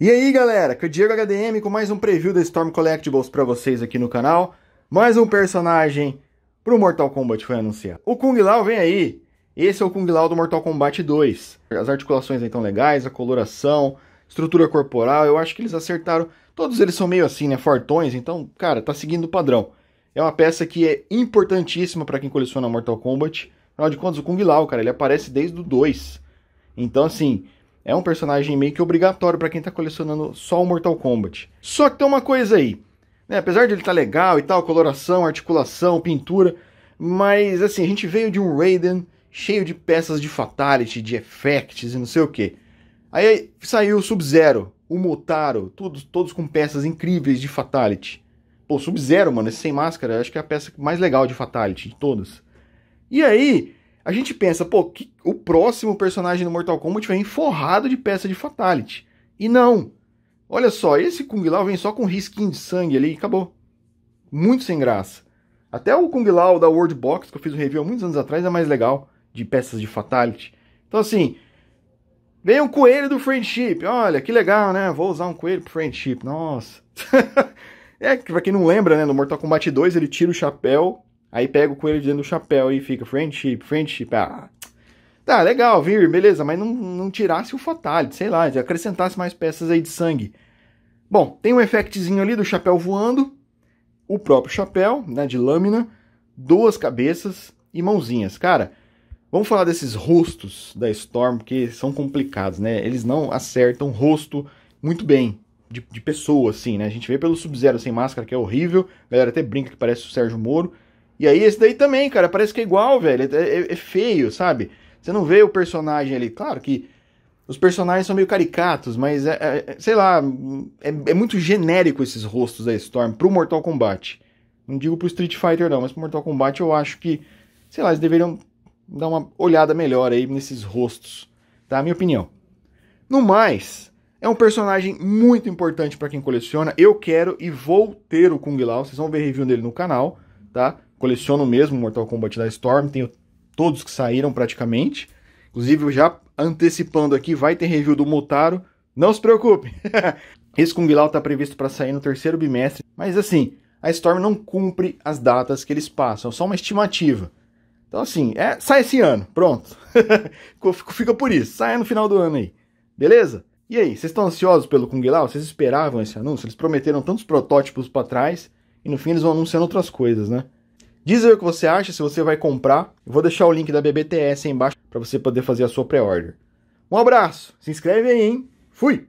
E aí galera, que é o Diego HDM com mais um preview da Storm Collectibles para vocês aqui no canal. Mais um personagem pro Mortal Kombat foi anunciado. O Kung Lao vem aí! Esse é o Kung Lao do Mortal Kombat 2. As articulações aí estão legais, a coloração, estrutura corporal, eu acho que eles acertaram. Todos eles são meio assim, né, fortões, então, cara, tá seguindo o padrão. É uma peça que é importantíssima para quem coleciona Mortal Kombat. Afinal de contas, o Kung Lao, cara, ele aparece desde o 2. Então, assim, é um personagem meio que obrigatório para quem tá colecionando só o Mortal Kombat. Só que tem uma coisa aí, né? Apesar de ele tá legal e tal, coloração, articulação, pintura, mas assim, a gente veio de um Raiden cheio de peças de fatality, de effects e não sei o que. Aí saiu o Sub-Zero, o Motaro, todos, todos com peças incríveis de fatality. Pô, Sub-Zero, mano, esse sem máscara, acho que é a peça mais legal de fatality de todas. E aí, a gente pensa, pô, que o próximo personagem do Mortal Kombat vem forrado de peça de Fatality. E não. Olha só, esse Kung Lao vem só com risquinho de sangue ali e acabou. Muito sem graça. Até o Kung Lao da World Box, que eu fiz um review há muitos anos atrás, é mais legal, de peças de Fatality. Então assim, vem um coelho do Friendship. Olha, que legal, né? Vou usar um coelho pro Friendship. Nossa. é, pra quem não lembra, né, no Mortal Kombat 2 ele tira o chapéu Aí pega o coelho dentro do chapéu e fica friendship, friendship. Ah, tá legal, vir, beleza, mas não, não tirasse o fatality, sei lá, acrescentasse mais peças aí de sangue. Bom, tem um efectozinho ali do chapéu voando, o próprio chapéu, né, de lâmina, duas cabeças e mãozinhas. Cara, vamos falar desses rostos da Storm, que são complicados, né? Eles não acertam rosto muito bem, de, de pessoa, assim, né? A gente vê pelo Sub-Zero sem máscara, que é horrível, a galera até brinca que parece o Sérgio Moro, e aí esse daí também, cara, parece que é igual, velho. É, é, é feio, sabe? Você não vê o personagem ali. Claro que os personagens são meio caricatos, mas é, é, é sei lá, é, é, muito genérico esses rostos da Storm pro Mortal Kombat. Não digo pro Street Fighter não, mas pro Mortal Kombat eu acho que, sei lá, eles deveriam dar uma olhada melhor aí nesses rostos, tá? Minha opinião. No mais, é um personagem muito importante para quem coleciona. Eu quero e vou ter o Kung Lao. Vocês vão ver review dele no canal, tá? coleciono mesmo Mortal Kombat da Storm, tenho todos que saíram praticamente. Inclusive, já antecipando aqui, vai ter review do Mutaro. Não se preocupe! Esse Kung Lao está previsto para sair no terceiro bimestre, mas assim, a Storm não cumpre as datas que eles passam, só uma estimativa. Então, assim, é, sai esse ano, pronto. Fica por isso, sai no final do ano aí. Beleza? E aí, vocês estão ansiosos pelo Kung Lao? Vocês esperavam esse anúncio? Eles prometeram tantos protótipos para trás e no fim eles vão anunciando outras coisas, né? Diz aí o que você acha, se você vai comprar. Eu vou deixar o link da BBTS aí embaixo para você poder fazer a sua pré-order. Um abraço, se inscreve aí, hein? Fui!